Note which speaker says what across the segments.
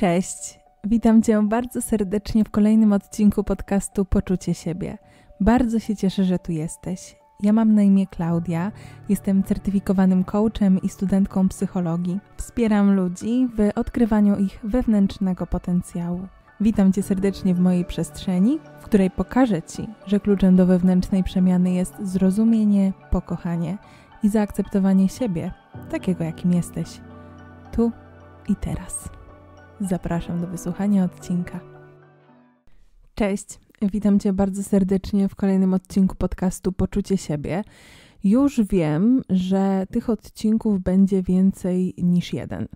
Speaker 1: Cześć, witam Cię bardzo serdecznie w kolejnym odcinku podcastu Poczucie siebie. Bardzo się cieszę, że tu jesteś. Ja mam na imię Klaudia, jestem certyfikowanym coachem i studentką psychologii. Wspieram ludzi w odkrywaniu ich wewnętrznego potencjału. Witam Cię serdecznie w mojej przestrzeni, w której pokażę Ci, że kluczem do wewnętrznej przemiany jest zrozumienie, pokochanie i zaakceptowanie siebie, takiego jakim jesteś, tu i teraz. Zapraszam do wysłuchania odcinka. Cześć, witam Cię bardzo serdecznie w kolejnym odcinku podcastu Poczucie siebie. Już wiem, że tych odcinków będzie więcej niż jeden.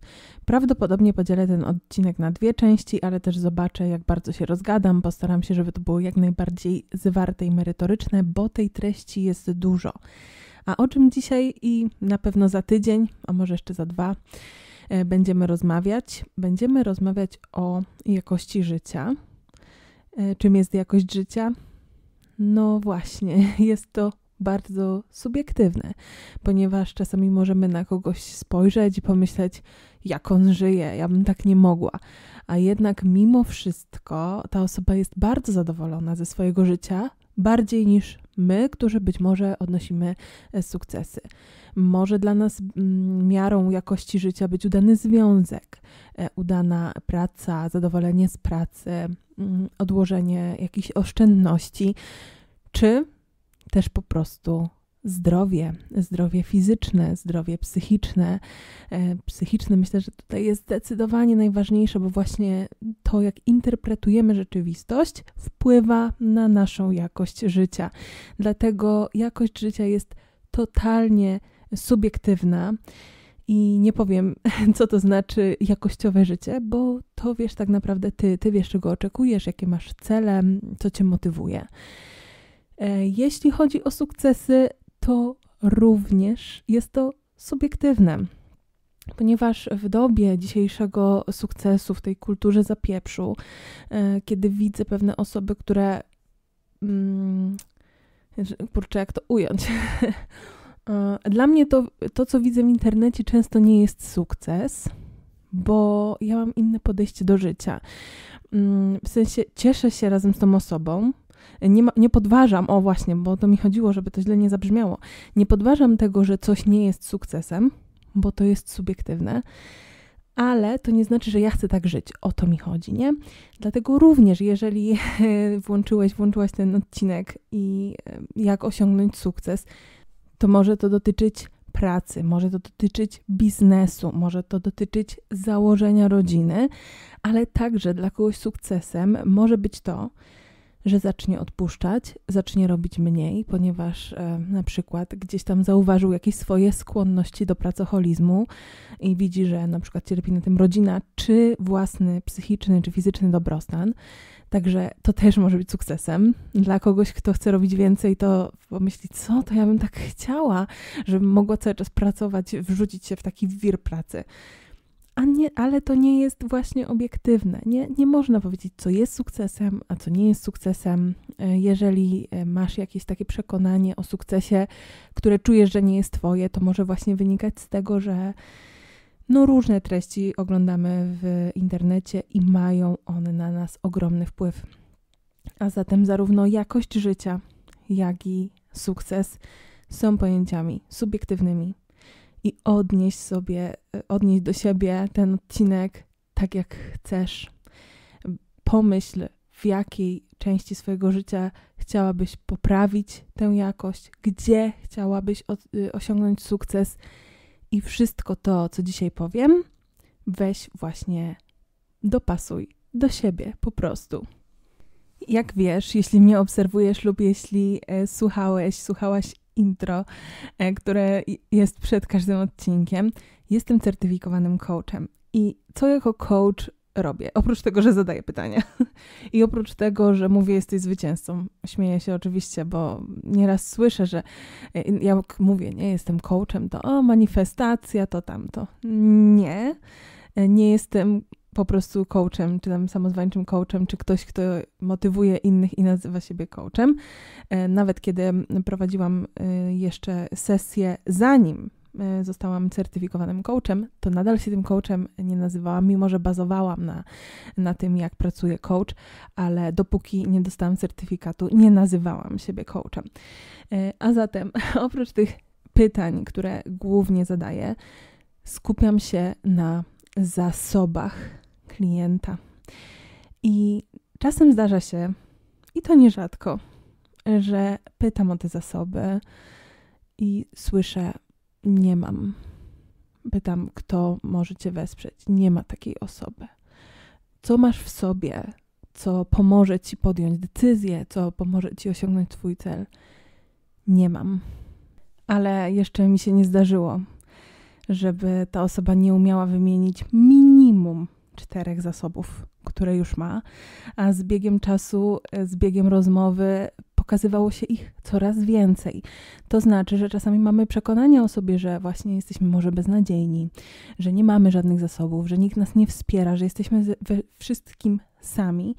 Speaker 1: Prawdopodobnie podzielę ten odcinek na dwie części, ale też zobaczę, jak bardzo się rozgadam. Postaram się, żeby to było jak najbardziej zwarte i merytoryczne, bo tej treści jest dużo. A o czym dzisiaj i na pewno za tydzień, a może jeszcze za dwa, E, będziemy rozmawiać. Będziemy rozmawiać o jakości życia. E, czym jest jakość życia? No właśnie, jest to bardzo subiektywne, ponieważ czasami możemy na kogoś spojrzeć i pomyśleć, jak on żyje, ja bym tak nie mogła. A jednak, mimo wszystko, ta osoba jest bardzo zadowolona ze swojego życia, bardziej niż My, którzy być może odnosimy e, sukcesy. Może dla nas mm, miarą jakości życia być udany związek, e, udana praca, zadowolenie z pracy, mm, odłożenie jakichś oszczędności, czy też po prostu zdrowie, zdrowie fizyczne, zdrowie psychiczne. E, psychiczne myślę, że tutaj jest zdecydowanie najważniejsze, bo właśnie to, jak interpretujemy rzeczywistość, wpływa na naszą jakość życia. Dlatego jakość życia jest totalnie subiektywna. I nie powiem, co to znaczy jakościowe życie, bo to wiesz tak naprawdę ty. Ty wiesz, czego oczekujesz, jakie masz cele, co cię motywuje. E, jeśli chodzi o sukcesy, to również jest to subiektywne. Ponieważ w dobie dzisiejszego sukcesu, w tej kulturze zapieprzu, e, kiedy widzę pewne osoby, które. Mm, kurczę, jak to ująć? E, dla mnie to, to, co widzę w internecie, często nie jest sukces, bo ja mam inne podejście do życia. Mm, w sensie cieszę się razem z tą osobą, nie, ma, nie podważam, o właśnie, bo to mi chodziło, żeby to źle nie zabrzmiało. Nie podważam tego, że coś nie jest sukcesem, bo to jest subiektywne, ale to nie znaczy, że ja chcę tak żyć. O to mi chodzi, nie? Dlatego również, jeżeli włączyłeś, włączyłaś ten odcinek i jak osiągnąć sukces, to może to dotyczyć pracy, może to dotyczyć biznesu, może to dotyczyć założenia rodziny, ale także dla kogoś sukcesem może być to, że zacznie odpuszczać, zacznie robić mniej, ponieważ e, na przykład gdzieś tam zauważył jakieś swoje skłonności do pracocholizmu i widzi, że na przykład cierpi na tym rodzina, czy własny psychiczny, czy fizyczny dobrostan. Także to też może być sukcesem. Dla kogoś, kto chce robić więcej, to pomyśli, co to ja bym tak chciała, żebym mogła cały czas pracować, wrzucić się w taki wir pracy a nie, ale to nie jest właśnie obiektywne. Nie, nie można powiedzieć, co jest sukcesem, a co nie jest sukcesem. E, jeżeli e, masz jakieś takie przekonanie o sukcesie, które czujesz, że nie jest Twoje, to może właśnie wynikać z tego, że no, różne treści oglądamy w internecie i mają one na nas ogromny wpływ. A zatem zarówno jakość życia, jak i sukces są pojęciami subiektywnymi, i odnieść sobie, e, odnieść do siebie ten odcinek tak, jak chcesz. Pomyśl, w jakiej części swojego życia chciałabyś poprawić tę jakość, gdzie chciałabyś y, osiągnąć sukces i wszystko to, co dzisiaj powiem, weź właśnie dopasuj do siebie po prostu. Jak wiesz, jeśli mnie obserwujesz lub jeśli e, słuchałeś, słuchałaś intro, e, które jest przed każdym odcinkiem. Jestem certyfikowanym coachem. I co jako coach robię? Oprócz tego, że zadaję pytania i oprócz tego, że mówię, jesteś zwycięzcą. Śmieję się oczywiście, bo nieraz słyszę, że e, jak mówię, nie jestem coachem, to o, manifestacja, to tamto. Nie, e, nie jestem po prostu coachem, czy tam samozwańczym coachem, czy ktoś, kto motywuje innych i nazywa siebie coachem. E, nawet kiedy prowadziłam e, jeszcze sesję, zanim e, zostałam certyfikowanym coachem, to nadal się tym coachem nie nazywałam, mimo że bazowałam na, na tym, jak pracuje coach, ale dopóki nie dostałam certyfikatu, nie nazywałam siebie coachem. A zatem, oprócz tych pytań, które głównie zadaję, skupiam się na zasobach klienta. I czasem zdarza się, i to nierzadko, że pytam o te zasoby i słyszę: Nie mam. Pytam, kto może Cię wesprzeć. Nie ma takiej osoby. Co masz w sobie, co pomoże Ci podjąć decyzję, co pomoże Ci osiągnąć Twój cel? Nie mam. Ale jeszcze mi się nie zdarzyło, żeby ta osoba nie umiała wymienić minimum czterech zasobów, które już ma, a z biegiem czasu, e, z biegiem rozmowy okazywało się ich coraz więcej. To znaczy, że czasami mamy przekonanie o sobie, że właśnie jesteśmy może beznadziejni, że nie mamy żadnych zasobów, że nikt nas nie wspiera, że jesteśmy we wszystkim sami.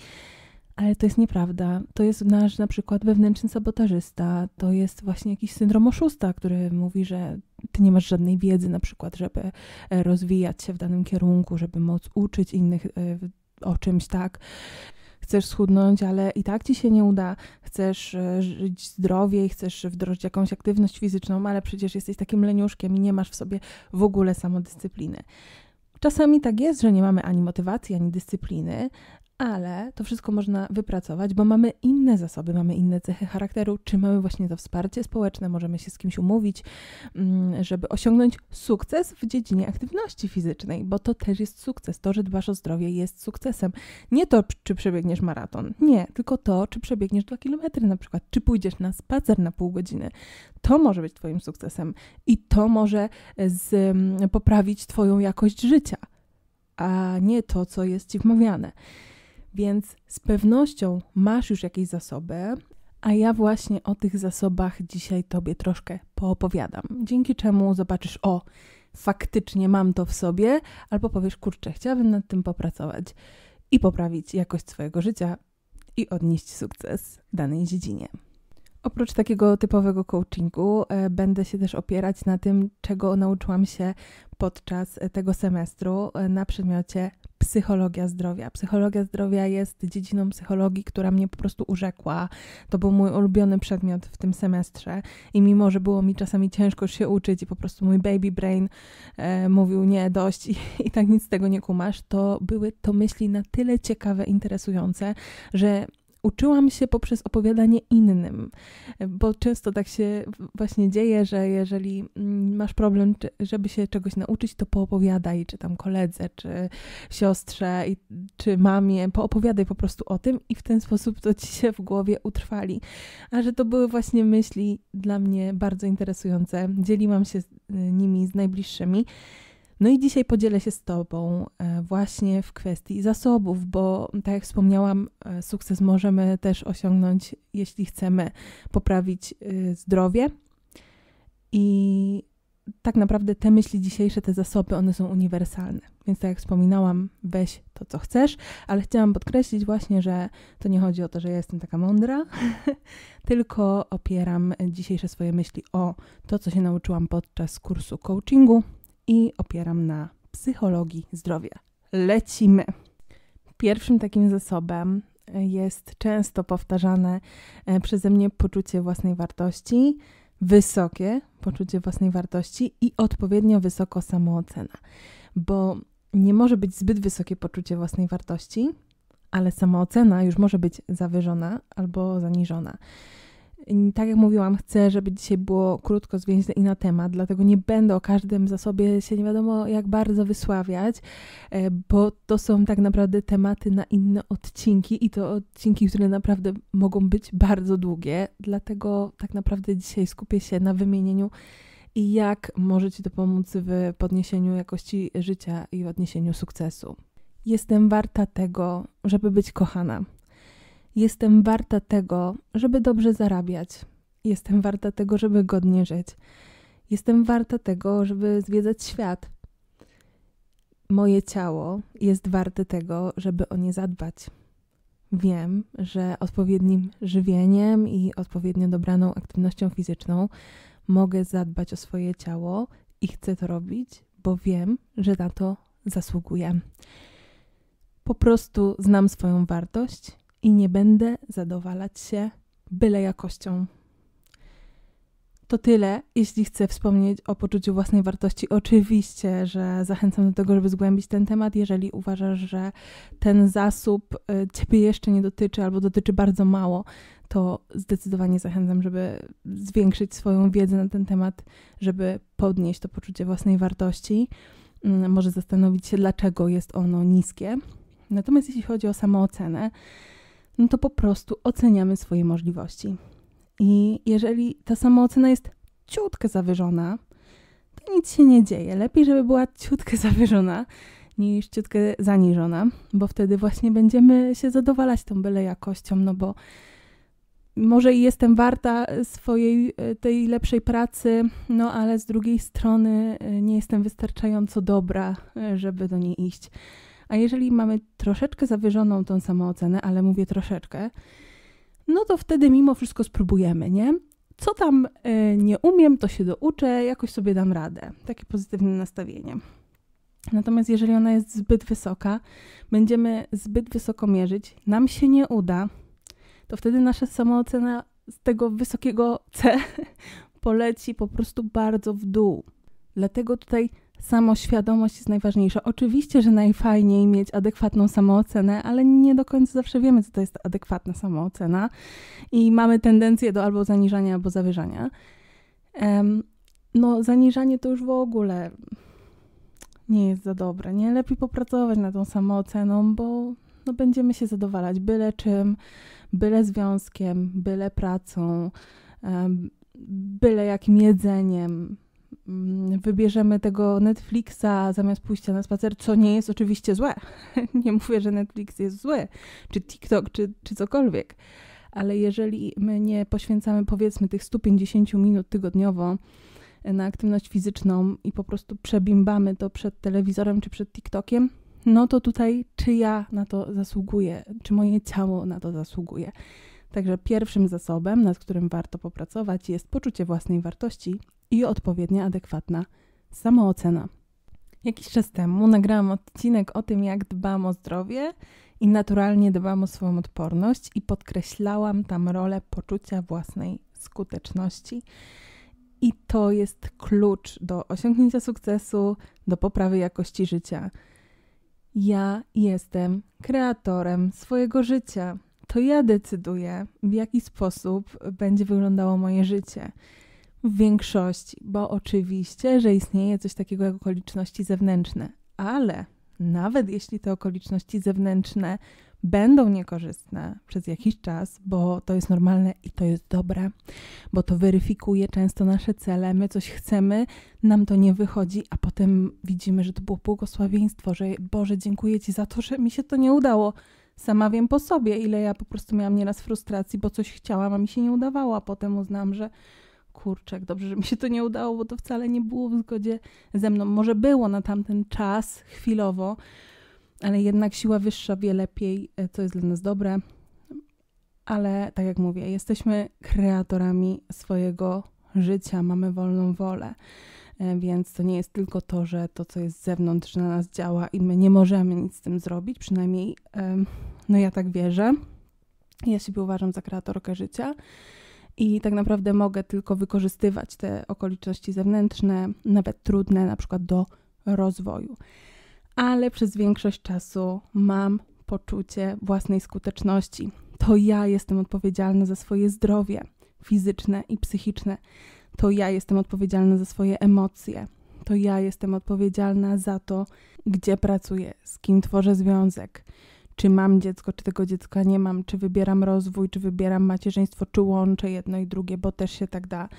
Speaker 1: Ale to jest nieprawda. To jest nasz na przykład wewnętrzny sabotażysta, to jest właśnie jakiś syndrom oszusta, który mówi, że ty nie masz żadnej wiedzy, na przykład, żeby e, rozwijać się w danym kierunku, żeby móc uczyć innych e, o czymś, tak? chcesz schudnąć, ale i tak ci się nie uda, chcesz e, żyć zdrowiej, chcesz wdrożyć jakąś aktywność fizyczną, ale przecież jesteś takim leniuszkiem i nie masz w sobie w ogóle samodyscypliny. Czasami tak jest, że nie mamy ani motywacji, ani dyscypliny, ale to wszystko można wypracować, bo mamy inne zasoby, mamy inne cechy charakteru, czy mamy właśnie to wsparcie społeczne, możemy się z kimś umówić, mm, żeby osiągnąć sukces w dziedzinie aktywności fizycznej, bo to też jest sukces. To, że dbasz o zdrowie, jest sukcesem. Nie to, czy przebiegniesz maraton, nie, tylko to, czy przebiegniesz 2 kilometry na przykład, czy pójdziesz na spacer na pół godziny. To może być Twoim sukcesem i to może e, z, poprawić Twoją jakość życia, a nie to, co jest Ci wmawiane. Więc z pewnością masz już jakieś zasoby, a ja właśnie o tych zasobach dzisiaj Tobie troszkę poopowiadam. Dzięki czemu zobaczysz, o, faktycznie mam to w sobie, albo powiesz, kurczę, chciałabym nad tym popracować i poprawić jakość swojego życia i odnieść sukces w danej dziedzinie. Oprócz takiego typowego coachingu, e, będę się też opierać na tym, czego nauczyłam się podczas e, tego semestru e, na przedmiocie psychologia zdrowia. Psychologia zdrowia jest dziedziną psychologii, która mnie po prostu urzekła. To był mój ulubiony przedmiot w tym semestrze i mimo, że było mi czasami ciężko się uczyć i po prostu mój baby brain e, mówił nie, dość i, i tak nic z tego nie kumasz, to były to myśli na tyle ciekawe, interesujące, że uczyłam się poprzez opowiadanie innym, bo często tak się właśnie dzieje, że jeżeli mm, masz problem, żeby się czegoś nauczyć, to poopowiadaj, czy tam koledze, czy siostrze, czy mamie, poopowiadaj po prostu o tym i w ten sposób to ci się w głowie utrwali. A że to były właśnie myśli dla mnie bardzo interesujące, dzieliłam się y, nimi z najbliższymi. No i dzisiaj podzielę się z Tobą e, właśnie w kwestii zasobów, bo tak jak wspomniałam, e, sukces możemy też osiągnąć, jeśli chcemy poprawić e, zdrowie. I tak naprawdę te myśli dzisiejsze, te zasoby, one są uniwersalne. Więc tak jak wspominałam, weź to, co chcesz, ale chciałam podkreślić właśnie, że to nie chodzi o to, że ja jestem taka mądra, tylko opieram dzisiejsze swoje myśli o to, co się nauczyłam podczas kursu coachingu i opieram na psychologii zdrowia. Lecimy! Pierwszym takim zasobem e, jest często powtarzane e, przeze mnie poczucie własnej wartości, wysokie poczucie własnej wartości i odpowiednio wysoko samoocena, bo nie może być zbyt wysokie poczucie własnej wartości, ale samoocena już może być zawyżona albo zaniżona. Tak jak mówiłam, chcę, żeby dzisiaj było krótko, zwięźle i na temat, dlatego nie będę o każdym za sobie się nie wiadomo jak bardzo wysławiać, e, bo to są tak naprawdę tematy na inne odcinki i to odcinki, które naprawdę mogą być bardzo długie, dlatego tak naprawdę dzisiaj skupię się na wymienieniu i jak może Ci to pomóc w podniesieniu jakości życia i w odniesieniu sukcesu. Jestem warta tego, żeby być kochana Jestem warta tego, żeby dobrze zarabiać. Jestem warta tego, żeby godnie żyć. Jestem warta tego, żeby zwiedzać świat. Moje ciało jest warte tego, żeby o nie zadbać. Wiem, że odpowiednim żywieniem i odpowiednio dobraną aktywnością fizyczną mogę zadbać o swoje ciało i chcę to robić, bo wiem, że na to zasługuję. Po prostu znam swoją wartość i nie będę zadowalać się byle jakością. To tyle, jeśli chcę wspomnieć o poczuciu własnej wartości. Oczywiście, że zachęcam do tego, żeby zgłębić ten temat, jeżeli uważasz, że ten zasób y, ciebie jeszcze nie dotyczy albo dotyczy bardzo mało, to zdecydowanie zachęcam, żeby zwiększyć swoją wiedzę na ten temat, żeby podnieść to poczucie własnej wartości. Mm, może zastanowić się, dlaczego jest ono niskie. Natomiast jeśli chodzi o samoocenę, no to po prostu oceniamy swoje możliwości. I jeżeli ta samoocena jest ciutkę zawyżona, to nic się nie dzieje. Lepiej, żeby była ciutkę zawyżona niż ciutkę zaniżona, bo wtedy właśnie będziemy się zadowalać tą byle jakością, no bo może i jestem warta swojej e, tej lepszej pracy, no ale z drugiej strony e, nie jestem wystarczająco dobra, e, żeby do niej iść. A jeżeli mamy troszeczkę zawyżoną tą samoocenę, ale mówię troszeczkę, no to wtedy mimo wszystko spróbujemy, nie? Co tam y, nie umiem, to się douczę, jakoś sobie dam radę. Takie pozytywne nastawienie. Natomiast jeżeli ona jest zbyt wysoka, będziemy zbyt wysoko mierzyć, nam się nie uda, to wtedy nasza samoocena z tego wysokiego C poleci po prostu bardzo w dół. Dlatego tutaj samoświadomość jest najważniejsza. Oczywiście, że najfajniej mieć adekwatną samoocenę, ale nie do końca zawsze wiemy, co to jest adekwatna samoocena i mamy tendencję do albo zaniżania, albo zawyżania. Um, no, zaniżanie to już w ogóle nie jest za dobre. Nie lepiej popracować nad tą samooceną, bo no, będziemy się zadowalać byle czym, byle związkiem, byle pracą, um, byle jakim jedzeniem Mm, wybierzemy tego Netflixa zamiast pójścia na spacer, co nie jest oczywiście złe. nie mówię, że Netflix jest zły, czy TikTok, czy, czy cokolwiek. Ale jeżeli my nie poświęcamy powiedzmy tych 150 minut tygodniowo na aktywność fizyczną i po prostu przebimbamy to przed telewizorem czy przed TikTokiem, no to tutaj czy ja na to zasługuję, czy moje ciało na to zasługuje. Także pierwszym zasobem, nad którym warto popracować, jest poczucie własnej wartości i odpowiednia, adekwatna samoocena. Jakiś czas temu nagrałam odcinek o tym, jak dbam o zdrowie i naturalnie dbam o swoją odporność, i podkreślałam tam rolę poczucia własnej skuteczności. I to jest klucz do osiągnięcia sukcesu, do poprawy jakości życia. Ja jestem kreatorem swojego życia to ja decyduję, w jaki sposób będzie wyglądało moje życie. W większości, bo oczywiście, że istnieje coś takiego jak okoliczności zewnętrzne, ale nawet jeśli te okoliczności zewnętrzne będą niekorzystne przez jakiś czas, bo to jest normalne i to jest dobre, bo to weryfikuje często nasze cele, my coś chcemy, nam to nie wychodzi, a potem widzimy, że to było błogosławieństwo, że Boże, dziękuję Ci za to, że mi się to nie udało. Sama wiem po sobie, ile ja po prostu miałam nieraz frustracji, bo coś chciałam, a mi się nie udawało, a potem uznam, że kurczek, dobrze, że mi się to nie udało, bo to wcale nie było w zgodzie ze mną. Może było na tamten czas, chwilowo, ale jednak siła wyższa wie lepiej, e, co jest dla nas dobre. Ale tak jak mówię, jesteśmy kreatorami swojego życia, mamy wolną wolę. E, więc to nie jest tylko to, że to, co jest z zewnątrz na nas działa i my nie możemy nic z tym zrobić, przynajmniej no ja tak wierzę. Ja siebie uważam za kreatorkę życia i tak naprawdę mogę tylko wykorzystywać te okoliczności zewnętrzne, nawet trudne, na przykład do rozwoju. Ale przez większość czasu mam poczucie własnej skuteczności. To ja jestem odpowiedzialna za swoje zdrowie fizyczne i psychiczne. To ja jestem odpowiedzialna za swoje emocje. To ja jestem odpowiedzialna za to, gdzie pracuję, z kim tworzę związek, czy mam dziecko, czy tego dziecka nie mam, czy wybieram rozwój, czy wybieram macierzyństwo, czy łączę jedno i drugie, bo też się tak da.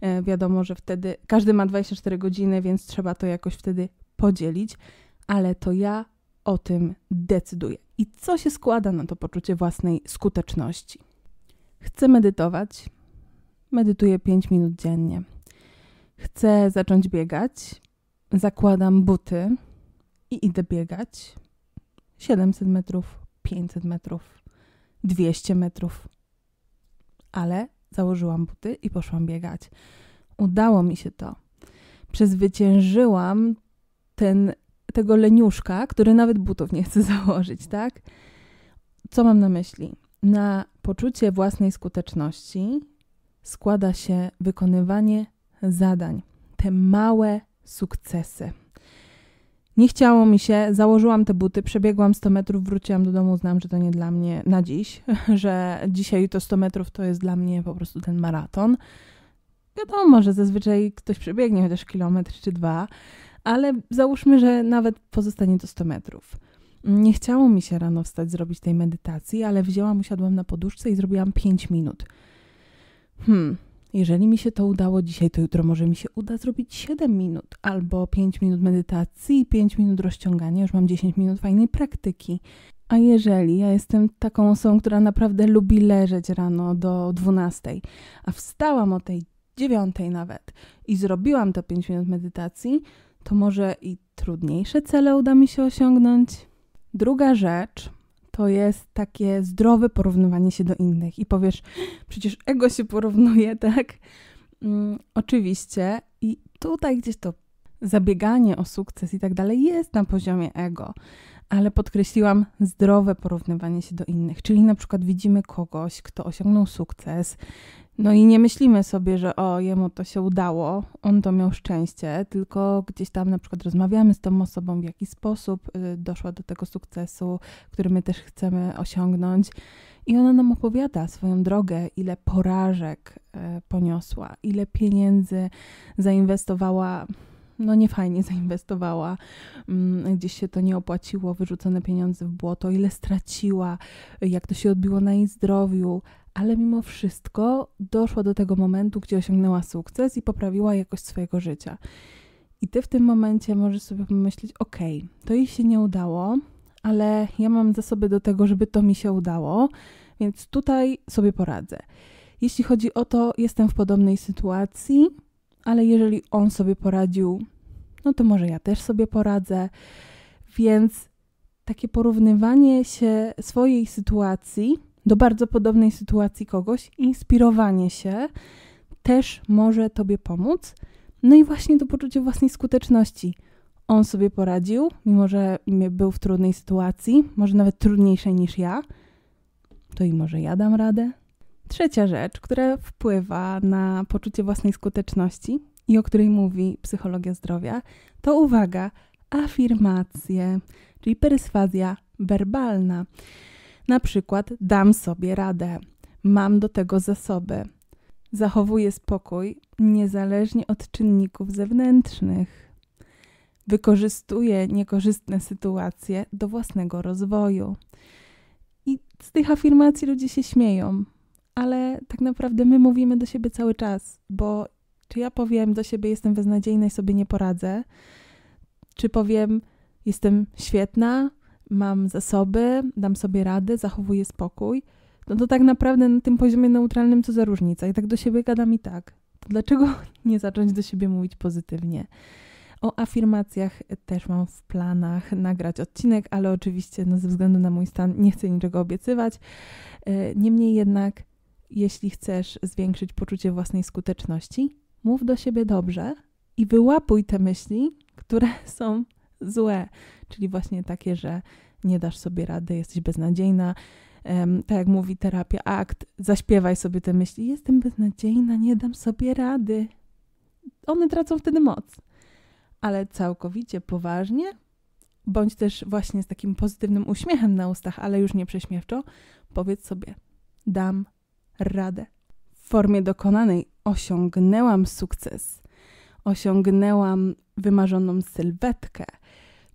Speaker 1: E, wiadomo, że wtedy każdy ma 24 godziny, więc trzeba to jakoś wtedy podzielić, ale to ja o tym decyduję. I co się składa na to poczucie własnej skuteczności? Chcę medytować, medytuję 5 minut dziennie. Chcę zacząć biegać, zakładam buty i idę biegać 700 metrów, 500 metrów, 200 metrów. Ale założyłam buty i poszłam biegać. Udało mi się to. Przezwyciężyłam ten, tego leniuszka, który nawet butów nie chce założyć, tak? Co mam na myśli? Na poczucie własnej skuteczności składa się wykonywanie zadań, te małe sukcesy. Nie chciało mi się, założyłam te buty, przebiegłam 100 metrów, wróciłam do domu, znam, że to nie dla mnie na dziś, że dzisiaj to 100 metrów to jest dla mnie po prostu ten maraton. Wiadomo, że zazwyczaj ktoś przebiegnie chociaż kilometr czy dwa, ale załóżmy, że nawet pozostanie to 100 metrów. Nie chciało mi się rano wstać, zrobić tej medytacji, ale wzięłam, usiadłam na poduszce i zrobiłam 5 minut hmm, jeżeli mi się to udało dzisiaj, to jutro może mi się uda zrobić 7 minut albo 5 minut medytacji, 5 minut rozciągania, już mam 10 minut fajnej praktyki. A jeżeli ja jestem taką osobą, która naprawdę lubi leżeć rano do 12, a wstałam o tej 9 nawet i zrobiłam to 5 minut medytacji, to może i trudniejsze cele uda mi się osiągnąć. Druga rzecz, to jest takie zdrowe porównywanie się do innych. I powiesz, przecież ego się porównuje, tak? Mm, oczywiście. I tutaj gdzieś to zabieganie o sukces i tak dalej jest na poziomie ego, ale podkreśliłam zdrowe porównywanie się do innych. Czyli na przykład widzimy kogoś, kto osiągnął sukces no i nie myślimy sobie, że o, jemu to się udało, on to miał szczęście, tylko gdzieś tam na przykład rozmawiamy z tą osobą, w jaki sposób y, doszła do tego sukcesu, który my też chcemy osiągnąć. I ona nam opowiada swoją drogę, ile porażek y, poniosła, ile pieniędzy zainwestowała no nie fajnie zainwestowała, mm, gdzieś się to nie opłaciło, wyrzucone pieniądze w błoto, ile straciła, jak to się odbiło na jej zdrowiu, ale mimo wszystko doszła do tego momentu, gdzie osiągnęła sukces i poprawiła jakość swojego życia. I ty w tym momencie możesz sobie pomyśleć: OK, to jej się nie udało, ale ja mam zasoby do tego, żeby to mi się udało, więc tutaj sobie poradzę. Jeśli chodzi o to, jestem w podobnej sytuacji, ale jeżeli on sobie poradził, no to może ja też sobie poradzę. Więc takie porównywanie się swojej sytuacji do bardzo podobnej sytuacji kogoś, inspirowanie się też może Tobie pomóc. No i właśnie to poczucie własnej skuteczności. On sobie poradził, mimo że był w trudnej sytuacji, może nawet trudniejszej niż ja, to i może ja dam radę. Trzecia rzecz, która wpływa na poczucie własnej skuteczności i o której mówi psychologia zdrowia, to uwaga, afirmacje, czyli perysfazja werbalna. Na przykład dam sobie radę, mam do tego zasoby. Zachowuję spokój niezależnie od czynników zewnętrznych. Wykorzystuję niekorzystne sytuacje do własnego rozwoju. I z tych afirmacji ludzie się śmieją, ale tak naprawdę my mówimy do siebie cały czas, bo czy ja powiem do siebie jestem beznadziejna i sobie nie poradzę, czy powiem jestem świetna, mam zasoby, dam sobie radę, zachowuję spokój, no to tak naprawdę na tym poziomie neutralnym co za różnica. I tak do siebie gadam i tak. To dlaczego nie zacząć do siebie mówić pozytywnie? O afirmacjach też mam w planach nagrać odcinek, ale oczywiście no, ze względu na mój stan nie chcę niczego obiecywać. E, niemniej jednak, jeśli chcesz zwiększyć poczucie własnej skuteczności, mów do siebie dobrze i wyłapuj te myśli, które są złe, czyli właśnie takie, że nie dasz sobie rady, jesteś beznadziejna. Um, tak jak mówi terapia akt, zaśpiewaj sobie te myśli, jestem beznadziejna, nie dam sobie rady. One tracą wtedy moc. Ale całkowicie poważnie, bądź też właśnie z takim pozytywnym uśmiechem na ustach, ale już nie prześmiewczo, powiedz sobie, dam radę. W formie dokonanej osiągnęłam sukces, osiągnęłam wymarzoną sylwetkę –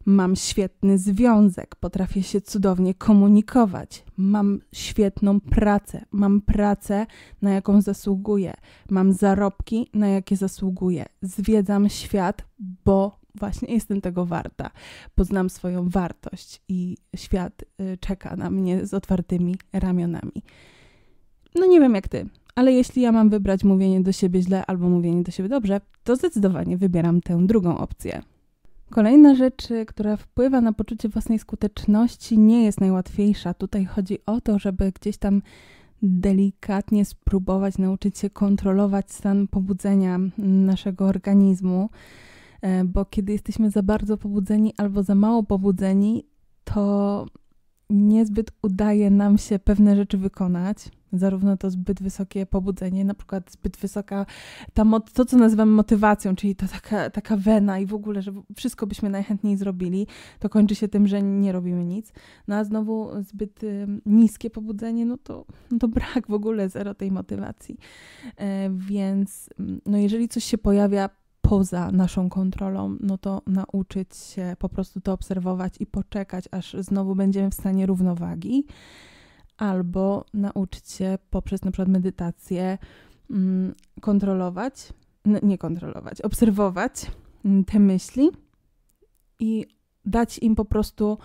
Speaker 1: Mam świetny związek, potrafię się cudownie komunikować, mam świetną pracę, mam pracę, na jaką zasługuję, mam zarobki, na jakie zasługuję. Zwiedzam świat, bo właśnie jestem tego warta. Poznam swoją wartość i świat y, czeka na mnie z otwartymi ramionami. No nie wiem jak ty, ale jeśli ja mam wybrać mówienie do siebie źle albo mówienie do siebie dobrze, to zdecydowanie wybieram tę drugą opcję. Kolejna rzecz, y, która wpływa na poczucie własnej skuteczności, nie jest najłatwiejsza. Tutaj chodzi o to, żeby gdzieś tam delikatnie spróbować nauczyć się kontrolować stan pobudzenia naszego organizmu, e, bo kiedy jesteśmy za bardzo pobudzeni albo za mało pobudzeni, to niezbyt udaje nam się pewne rzeczy wykonać. Zarówno to zbyt wysokie pobudzenie, na przykład zbyt wysoka ta to, co nazywamy motywacją, czyli to taka, taka wena i w ogóle, że wszystko byśmy najchętniej zrobili, to kończy się tym, że nie robimy nic. No a znowu zbyt y, niskie pobudzenie, no to, no to brak w ogóle, zero tej motywacji. Y, więc mm, no jeżeli coś się pojawia poza naszą kontrolą, no to nauczyć się po prostu to obserwować i poczekać, aż znowu będziemy w stanie równowagi albo się poprzez na przykład medytację mm, kontrolować, nie kontrolować, obserwować mm, te myśli i dać im po prostu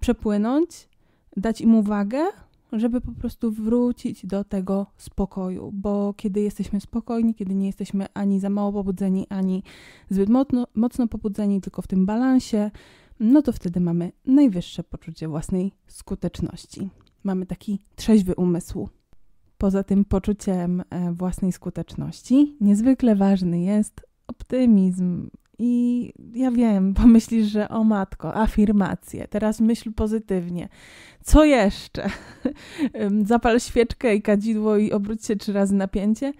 Speaker 1: przepłynąć, dać im uwagę, żeby po prostu wrócić do tego spokoju, bo kiedy jesteśmy spokojni, kiedy nie jesteśmy ani za mało pobudzeni, ani zbyt mocno, mocno pobudzeni, tylko w tym balansie, no to wtedy mamy najwyższe poczucie własnej skuteczności mamy taki trzeźwy umysł. Poza tym poczuciem e, własnej skuteczności, niezwykle ważny jest optymizm. I ja wiem, pomyślisz, że o matko, afirmacje, teraz myśl pozytywnie. Co jeszcze? Zapal świeczkę i kadzidło i obróć się trzy razy napięcie?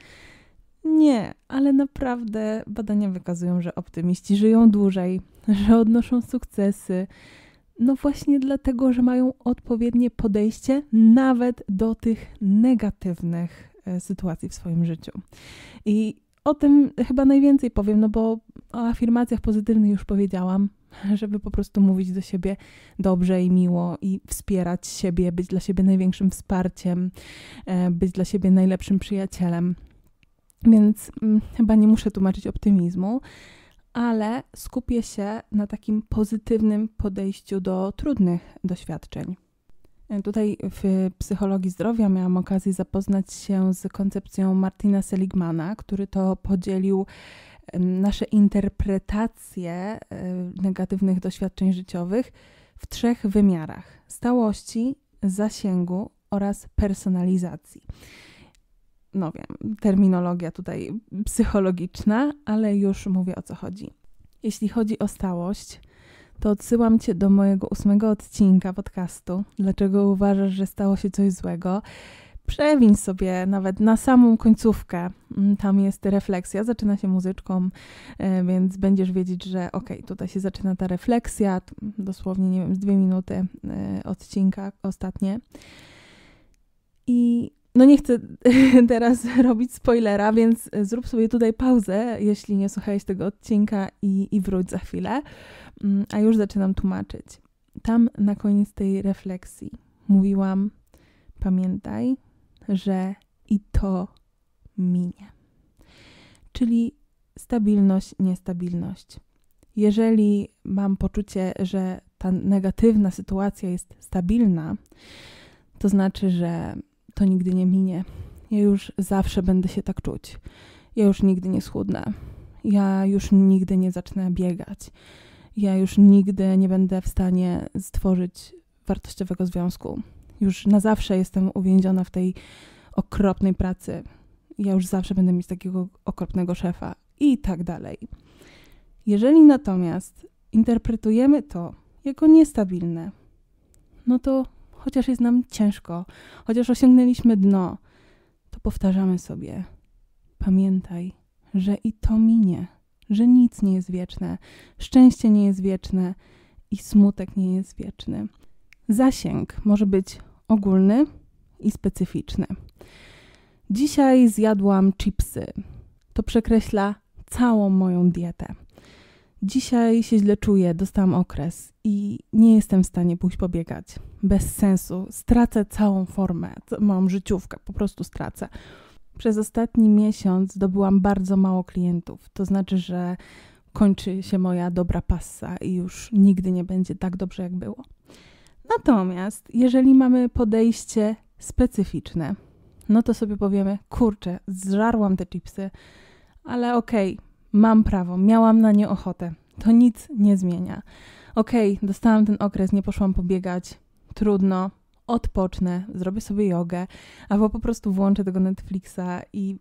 Speaker 1: Nie, ale naprawdę badania wykazują, że optymiści żyją dłużej, że odnoszą sukcesy, no właśnie dlatego, że mają odpowiednie podejście nawet do tych negatywnych e, sytuacji w swoim życiu. I o tym chyba najwięcej powiem, no bo o afirmacjach pozytywnych już powiedziałam, żeby po prostu mówić do siebie dobrze i miło i wspierać siebie, być dla siebie największym wsparciem, e, być dla siebie najlepszym przyjacielem. Więc mm, chyba nie muszę tłumaczyć optymizmu ale skupię się na takim pozytywnym podejściu do trudnych doświadczeń. E, tutaj w psychologii zdrowia miałam okazję zapoznać się z koncepcją Martina Seligmana, który to podzielił e, nasze interpretacje e, negatywnych doświadczeń życiowych w trzech wymiarach: stałości, zasięgu oraz personalizacji no wiem, terminologia tutaj psychologiczna, ale już mówię o co chodzi. Jeśli chodzi o stałość, to odsyłam Cię do mojego ósmego odcinka podcastu. Dlaczego uważasz, że stało się coś złego? Przewiń sobie nawet na samą końcówkę. Mm, tam jest refleksja, zaczyna się muzyczką, e, więc będziesz wiedzieć, że okej, okay, tutaj się zaczyna ta refleksja, dosłownie, nie wiem, z dwie minuty e, odcinka ostatnie. I no nie chcę teraz robić spoilera, więc zrób sobie tutaj pauzę, jeśli nie słuchałeś tego odcinka i, i wróć za chwilę. Mm, a już zaczynam tłumaczyć. Tam na koniec tej refleksji mówiłam: pamiętaj, że i to minie. Czyli stabilność, niestabilność. Jeżeli mam poczucie, że ta negatywna sytuacja jest stabilna, to znaczy, że to nigdy nie minie. Ja już zawsze będę się tak czuć. Ja już nigdy nie schudnę. Ja już nigdy nie zacznę biegać. Ja już nigdy nie będę w stanie stworzyć wartościowego związku. Już na zawsze jestem uwięziona w tej okropnej pracy. Ja już zawsze będę mieć takiego okropnego szefa i tak dalej. Jeżeli natomiast interpretujemy to jako niestabilne, no to chociaż jest nam ciężko, chociaż osiągnęliśmy dno, to powtarzamy sobie: pamiętaj, że i to minie, że nic nie jest wieczne, szczęście nie jest wieczne i smutek nie jest wieczny. Zasięg może być ogólny i specyficzny. Dzisiaj zjadłam chipsy. To przekreśla całą moją dietę. Dzisiaj się źle czuję, dostałam okres i nie jestem w stanie pójść pobiegać. Bez sensu, stracę całą formę, mam życiówkę, po prostu stracę. Przez ostatni miesiąc dobyłam bardzo mało klientów, to znaczy, że kończy się moja dobra passa i już nigdy nie będzie tak dobrze, jak było. Natomiast jeżeli mamy podejście specyficzne, no to sobie powiemy, kurczę, zżarłam te chipsy, ale okej, okay, Mam prawo, miałam na nie ochotę. To nic nie zmienia. Okej, okay, dostałam ten okres, nie poszłam pobiegać. Trudno, odpocznę, zrobię sobie jogę, albo po prostu włączę tego Netflixa i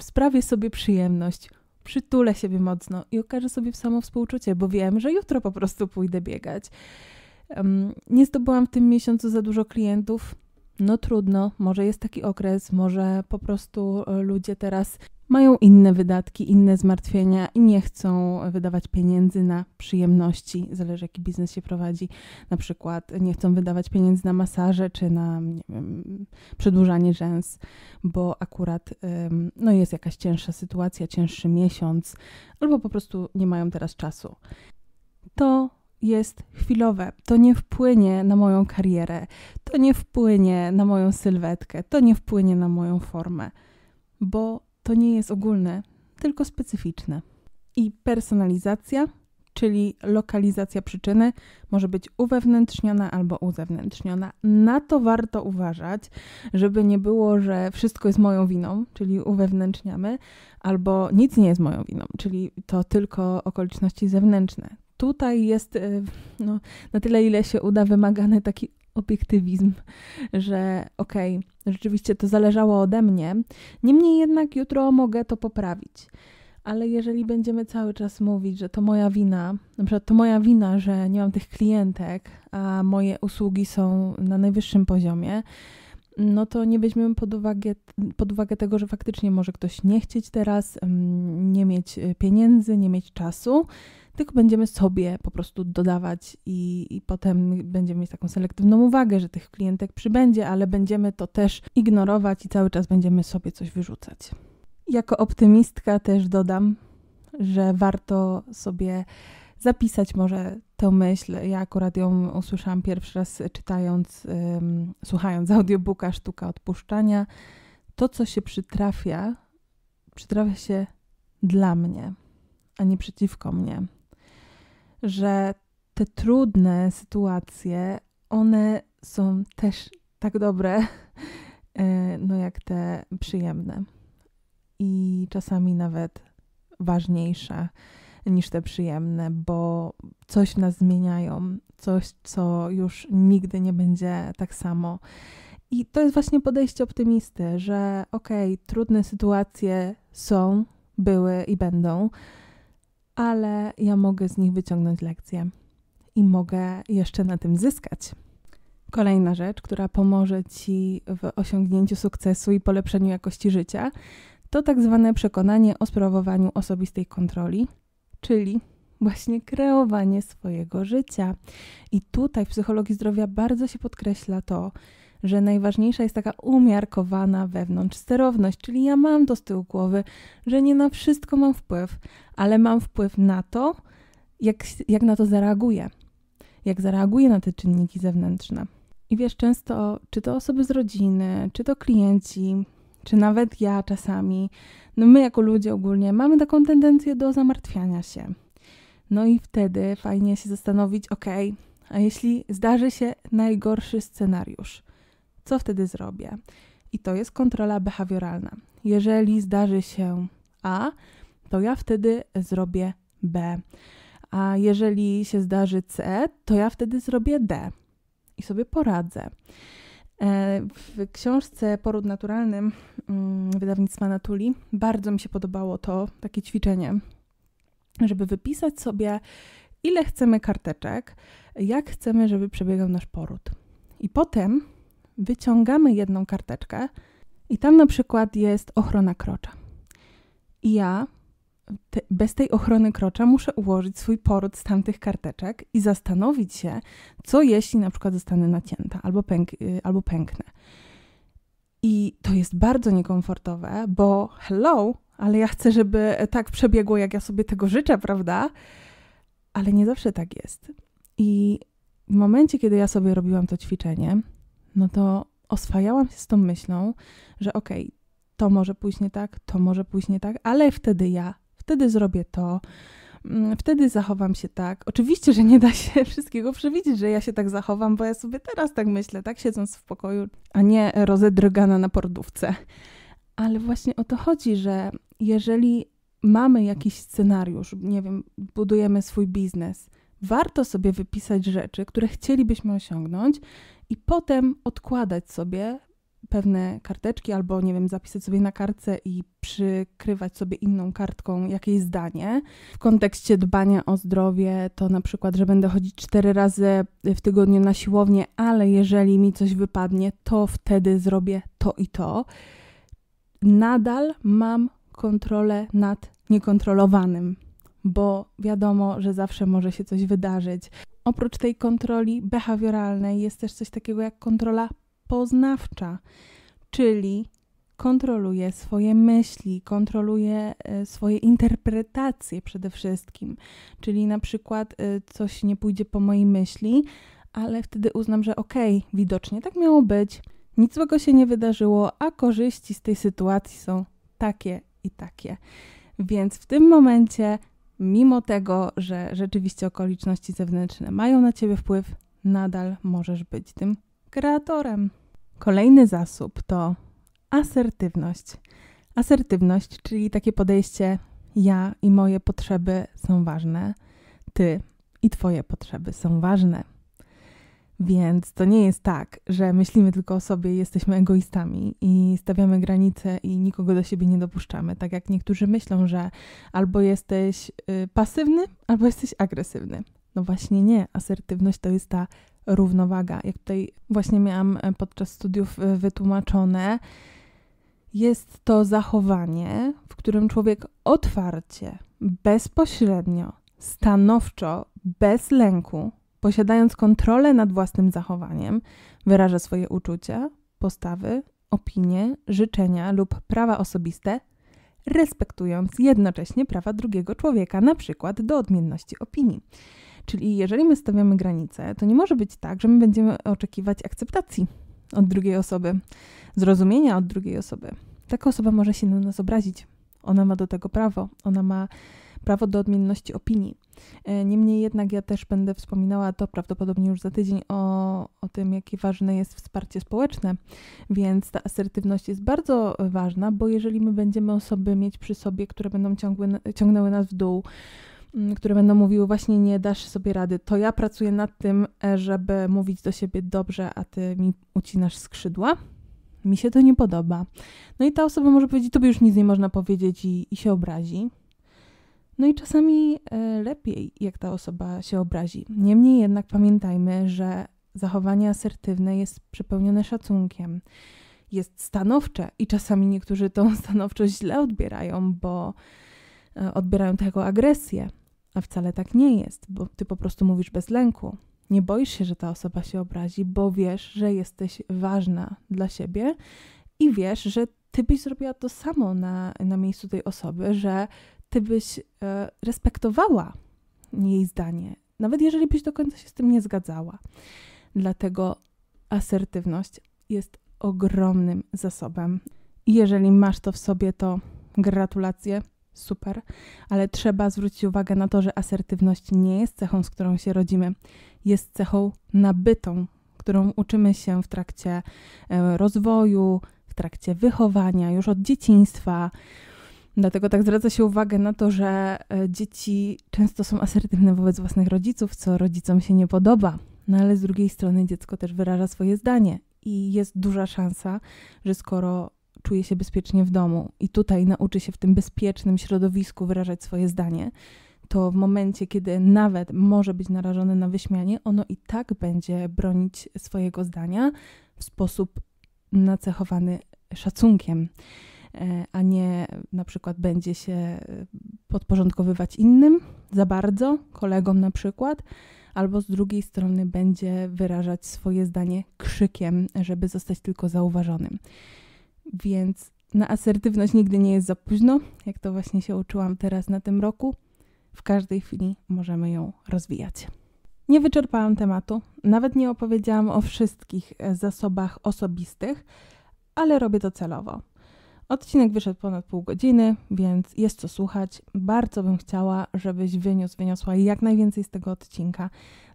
Speaker 1: sprawię sobie przyjemność, przytulę siebie mocno i okażę sobie w samo współczucie, bo wiem, że jutro po prostu pójdę biegać. Um, nie zdobyłam w tym miesiącu za dużo klientów. No trudno, może jest taki okres, może po prostu e, ludzie teraz mają inne wydatki, inne zmartwienia i nie chcą wydawać pieniędzy na przyjemności, zależy jaki biznes się prowadzi. Na przykład nie chcą wydawać pieniędzy na masaże czy na wiem, przedłużanie rzęs, bo akurat ym, no jest jakaś cięższa sytuacja, cięższy miesiąc, albo po prostu nie mają teraz czasu. To jest chwilowe. To nie wpłynie na moją karierę, to nie wpłynie na moją sylwetkę, to nie wpłynie na moją formę, bo to nie jest ogólne, tylko specyficzne. I personalizacja, czyli lokalizacja przyczyny, może być uwewnętrzniona albo uzewnętrzniona. Na to warto uważać, żeby nie było, że wszystko jest moją winą, czyli uwewnętrzniamy, albo nic nie jest moją winą, czyli to tylko okoliczności zewnętrzne. Tutaj jest y, no, na tyle, ile się uda, wymagany taki obiektywizm, że okej, okay, rzeczywiście to zależało ode mnie. Niemniej jednak jutro mogę to poprawić. Ale jeżeli będziemy cały czas mówić, że to moja wina, na przykład to moja wina, że nie mam tych klientek, a moje usługi są na najwyższym poziomie, no to nie weźmiemy pod uwagę, pod uwagę tego, że faktycznie może ktoś nie chcieć teraz, mm, nie mieć e, pieniędzy, nie mieć czasu, tylko będziemy sobie po prostu dodawać i, i potem będziemy mieć taką selektywną uwagę, że tych klientek przybędzie, ale będziemy to też ignorować i cały czas będziemy sobie coś wyrzucać. Jako optymistka też dodam, że warto sobie zapisać może tę myśl. Ja akurat ją usłyszałam pierwszy raz czytając, um, słuchając audiobooka Sztuka Odpuszczania. To, co się przytrafia, przytrafia się dla mnie, a nie przeciwko mnie że te trudne sytuacje, one są też tak dobre, e, no jak te przyjemne. I czasami nawet ważniejsze niż te przyjemne, bo coś nas zmieniają, coś, co już nigdy nie będzie tak samo. I to jest właśnie podejście optymisty, że okej, okay, trudne sytuacje są, były i będą, ale ja mogę z nich wyciągnąć lekcje i mogę jeszcze na tym zyskać. Kolejna rzecz, która pomoże ci w osiągnięciu sukcesu i polepszeniu jakości życia, to tak zwane przekonanie o sprawowaniu osobistej kontroli, czyli właśnie kreowanie swojego życia. I tutaj w psychologii zdrowia bardzo się podkreśla to, że najważniejsza jest taka umiarkowana wewnątrz sterowność, czyli ja mam to z tyłu głowy, że nie na wszystko mam wpływ, ale mam wpływ na to, jak, jak na to zareaguję, jak zareaguję na te czynniki zewnętrzne. I wiesz, często czy to osoby z rodziny, czy to klienci, czy nawet ja czasami, no my jako ludzie ogólnie mamy taką tendencję do zamartwiania się. No i wtedy fajnie się zastanowić, ok, a jeśli zdarzy się najgorszy scenariusz, co wtedy zrobię? I to jest kontrola behawioralna. Jeżeli zdarzy się A, to ja wtedy zrobię B. A jeżeli się zdarzy C, to ja wtedy zrobię D i sobie poradzę. E, w książce Poród Naturalnym mm, wydawnictwa Natuli bardzo mi się podobało to takie ćwiczenie, żeby wypisać sobie, ile chcemy karteczek, jak chcemy, żeby przebiegał nasz poród. I potem wyciągamy jedną karteczkę i tam na przykład jest ochrona krocza. I ja te, bez tej ochrony krocza muszę ułożyć swój poród z tamtych karteczek i zastanowić się, co jeśli na przykład zostanę nacięta albo, pęk, y, albo pęknę. I to jest bardzo niekomfortowe, bo hello, ale ja chcę, żeby tak przebiegło, jak ja sobie tego życzę, prawda? Ale nie zawsze tak jest. I w momencie, kiedy ja sobie robiłam to ćwiczenie, no to oswajałam się z tą myślą, że okej, okay, to może pójść nie tak, to może pójść nie tak, ale wtedy ja, wtedy zrobię to, mm, wtedy zachowam się tak. Oczywiście, że nie da się wszystkiego przewidzieć, że ja się tak zachowam, bo ja sobie teraz tak myślę, tak siedząc w pokoju, a nie rozedrygana na portówce. Ale właśnie o to chodzi, że jeżeli mamy jakiś scenariusz, nie wiem, budujemy swój biznes, warto sobie wypisać rzeczy, które chcielibyśmy osiągnąć i potem odkładać sobie pewne karteczki, albo nie wiem, zapisać sobie na kartce i przykrywać sobie inną kartką jakieś zdanie. W kontekście dbania o zdrowie, to na przykład, że będę chodzić cztery razy w tygodniu na siłownię, ale jeżeli mi coś wypadnie, to wtedy zrobię to i to. Nadal mam kontrolę nad niekontrolowanym bo wiadomo, że zawsze może się coś wydarzyć. Oprócz tej kontroli behawioralnej jest też coś takiego jak kontrola poznawcza, czyli kontroluje swoje myśli, kontroluje e, swoje interpretacje przede wszystkim. Czyli na przykład e, coś nie pójdzie po mojej myśli, ale wtedy uznam, że okej, okay, widocznie tak miało być, nic złego się nie wydarzyło, a korzyści z tej sytuacji są takie i takie. Więc w tym momencie mimo tego, że rzeczywiście okoliczności zewnętrzne mają na ciebie wpływ, nadal możesz być tym kreatorem. Kolejny zasób to asertywność. Asertywność, czyli takie podejście: ja i moje potrzeby są ważne, ty i twoje potrzeby są ważne. Więc to nie jest tak, że myślimy tylko o sobie, jesteśmy egoistami i stawiamy granice i nikogo do siebie nie dopuszczamy. Tak jak niektórzy myślą, że albo jesteś y, pasywny, albo jesteś agresywny. No właśnie nie. Asertywność to jest ta równowaga. Jak tutaj właśnie miałam e, podczas studiów e, wytłumaczone, jest to zachowanie, w którym człowiek otwarcie, bezpośrednio, stanowczo, bez lęku Posiadając kontrolę nad własnym zachowaniem, wyraża swoje uczucia, postawy, opinie, życzenia lub prawa osobiste, respektując jednocześnie prawa drugiego człowieka, na przykład do odmienności opinii. Czyli jeżeli my stawiamy granice, to nie może być tak, że my będziemy oczekiwać akceptacji od drugiej osoby, zrozumienia od drugiej osoby. Taka osoba może się na nas obrazić. Ona ma do tego prawo, ona ma prawo do odmienności opinii. E, niemniej jednak ja też będę wspominała to prawdopodobnie już za tydzień o, o tym, jakie ważne jest wsparcie społeczne, więc ta asertywność jest bardzo ważna, bo jeżeli my będziemy osoby mieć przy sobie, które będą ciągły, ciągnęły nas w dół, mm, które będą mówiły właśnie nie dasz sobie rady, to ja pracuję nad tym, e, żeby mówić do siebie dobrze, a ty mi ucinasz skrzydła. Mi się to nie podoba. No i ta osoba może powiedzieć, tobie już nic nie można powiedzieć i, i się obrazi. No i czasami e, lepiej, jak ta osoba się obrazi. Niemniej jednak pamiętajmy, że zachowanie asertywne jest przepełnione szacunkiem, jest stanowcze i czasami niektórzy tą stanowczość źle odbierają, bo e, odbierają to jako agresję, a wcale tak nie jest, bo ty po prostu mówisz bez lęku. Nie boisz się, że ta osoba się obrazi, bo wiesz, że jesteś ważna dla siebie i wiesz, że ty byś zrobiła to samo na, na miejscu tej osoby, że ty byś e, respektowała jej zdanie, nawet jeżeli byś do końca się z tym nie zgadzała. Dlatego asertywność jest ogromnym zasobem. Jeżeli masz to w sobie, to gratulacje, super, ale trzeba zwrócić uwagę na to, że asertywność nie jest cechą, z którą się rodzimy, jest cechą nabytą, którą uczymy się w trakcie e, rozwoju, w trakcie wychowania, już od dzieciństwa. Dlatego tak zwraca się uwagę na to, że e, dzieci często są asertywne wobec własnych rodziców, co rodzicom się nie podoba. No ale z drugiej strony dziecko też wyraża swoje zdanie i jest duża szansa, że skoro czuje się bezpiecznie w domu i tutaj nauczy się w tym bezpiecznym środowisku wyrażać swoje zdanie, to w momencie, kiedy nawet może być narażone na wyśmianie, ono i tak będzie bronić swojego zdania w sposób nacechowany szacunkiem. E, a nie na przykład będzie się e, podporządkowywać innym za bardzo, kolegom na przykład, albo z drugiej strony będzie wyrażać swoje zdanie krzykiem, żeby zostać tylko zauważonym. Więc na asertywność nigdy nie jest za późno, jak to właśnie się uczyłam teraz na tym roku. W każdej chwili możemy ją rozwijać. Nie wyczerpałam tematu, nawet nie opowiedziałam o wszystkich e, zasobach osobistych, ale robię to celowo. Odcinek wyszedł ponad pół godziny, więc jest co słuchać. Bardzo bym chciała, żebyś wyniósł, wyniosła jak najwięcej z tego odcinka.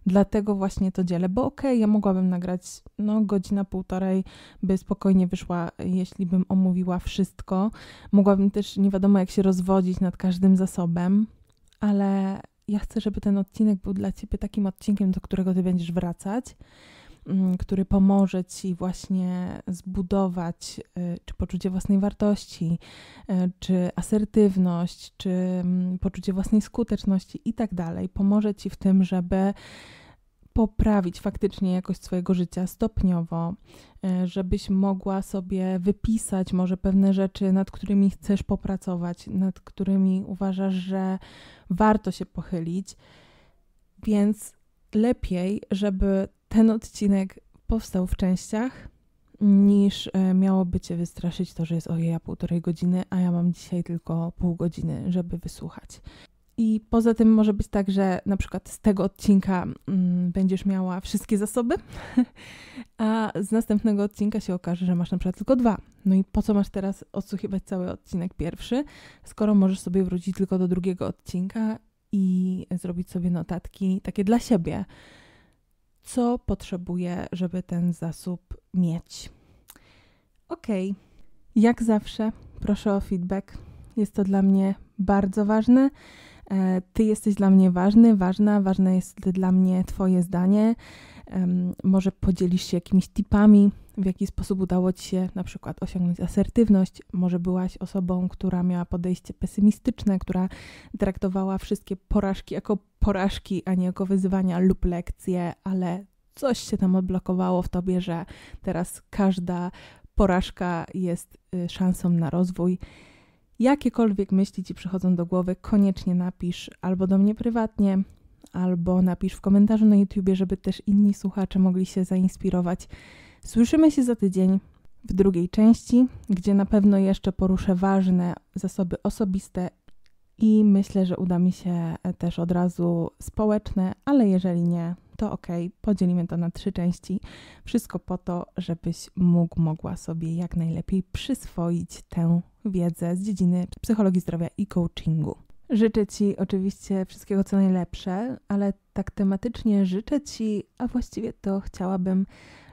Speaker 1: Dlatego właśnie to dzielę, bo okej, okay, ja mogłabym nagrać no, godzina, półtorej, by spokojnie wyszła, jeśli bym omówiła wszystko. Mogłabym też nie wiadomo jak się rozwodzić nad każdym zasobem, ale ja chcę, żeby ten odcinek był dla Ciebie takim odcinkiem, do którego Ty będziesz wracać Mm, który pomoże ci właśnie zbudować y, czy poczucie własnej wartości, y, czy asertywność, czy mm, poczucie własnej skuteczności i tak dalej. Pomoże ci w tym, żeby poprawić faktycznie jakość swojego życia stopniowo, y, żebyś mogła sobie wypisać może pewne rzeczy, nad którymi chcesz popracować, nad którymi uważasz, że warto się pochylić. Więc lepiej, żeby ten odcinek powstał w częściach, niż e, miałoby Cię wystraszyć to, że jest o ja półtorej godziny, a ja mam dzisiaj tylko pół godziny, żeby wysłuchać. I poza tym może być tak, że na przykład z tego odcinka mm, będziesz miała wszystkie zasoby, a z następnego odcinka się okaże, że masz na przykład tylko dwa. No i po co masz teraz odsłuchiwać cały odcinek pierwszy, skoro możesz sobie wrócić tylko do drugiego odcinka i zrobić sobie notatki takie dla siebie co potrzebuję, żeby ten zasób mieć. Ok, jak zawsze, proszę o feedback. Jest to dla mnie bardzo ważne. E, ty jesteś dla mnie ważny, ważna, ważne jest dla mnie Twoje zdanie. Może podzielisz się jakimiś tipami, w jaki sposób udało Ci się na przykład osiągnąć asertywność. Może byłaś osobą, która miała podejście pesymistyczne, która traktowała wszystkie porażki jako porażki, a nie jako wyzwania lub lekcje, ale coś się tam odblokowało w tobie, że teraz każda porażka jest y, szansą na rozwój. Jakiekolwiek myśli ci przychodzą do głowy, koniecznie napisz albo do mnie prywatnie, albo napisz w komentarzu na YouTubie, żeby też inni słuchacze mogli się zainspirować Słyszymy się za tydzień w drugiej części, gdzie na pewno jeszcze poruszę ważne zasoby osobiste i myślę, że uda mi się też od razu społeczne, ale jeżeli nie, to ok, podzielimy to na trzy części. Wszystko po to, żebyś mógł, mogła sobie jak najlepiej przyswoić tę wiedzę z dziedziny psychologii zdrowia i coachingu. Życzę Ci oczywiście wszystkiego co najlepsze, ale tak tematycznie życzę Ci, a właściwie to chciałabym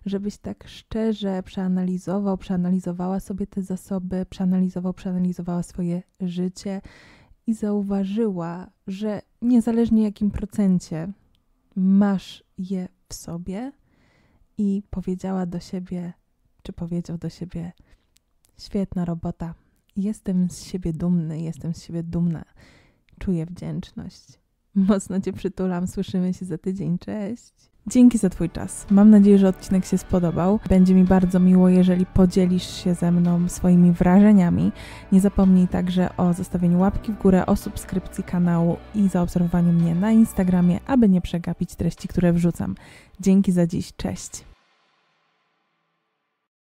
Speaker 1: żebyś tak szczerze przeanalizował, przeanalizowała sobie te zasoby, przeanalizował, przeanalizowała swoje życie i zauważyła, że niezależnie jakim procencie masz je w sobie, i powiedziała do siebie, czy powiedział do siebie: Świetna robota, jestem z siebie dumny, jestem z siebie dumna, czuję wdzięczność. Mocno Cię przytulam. Słyszymy się za tydzień. Cześć. Dzięki za Twój czas. Mam nadzieję, że odcinek się spodobał. Będzie mi bardzo miło, jeżeli podzielisz się ze mną swoimi wrażeniami. Nie zapomnij także o zostawieniu łapki w górę, o subskrypcji kanału i zaobserwowaniu mnie na Instagramie, aby nie przegapić treści, które wrzucam. Dzięki za dziś. Cześć.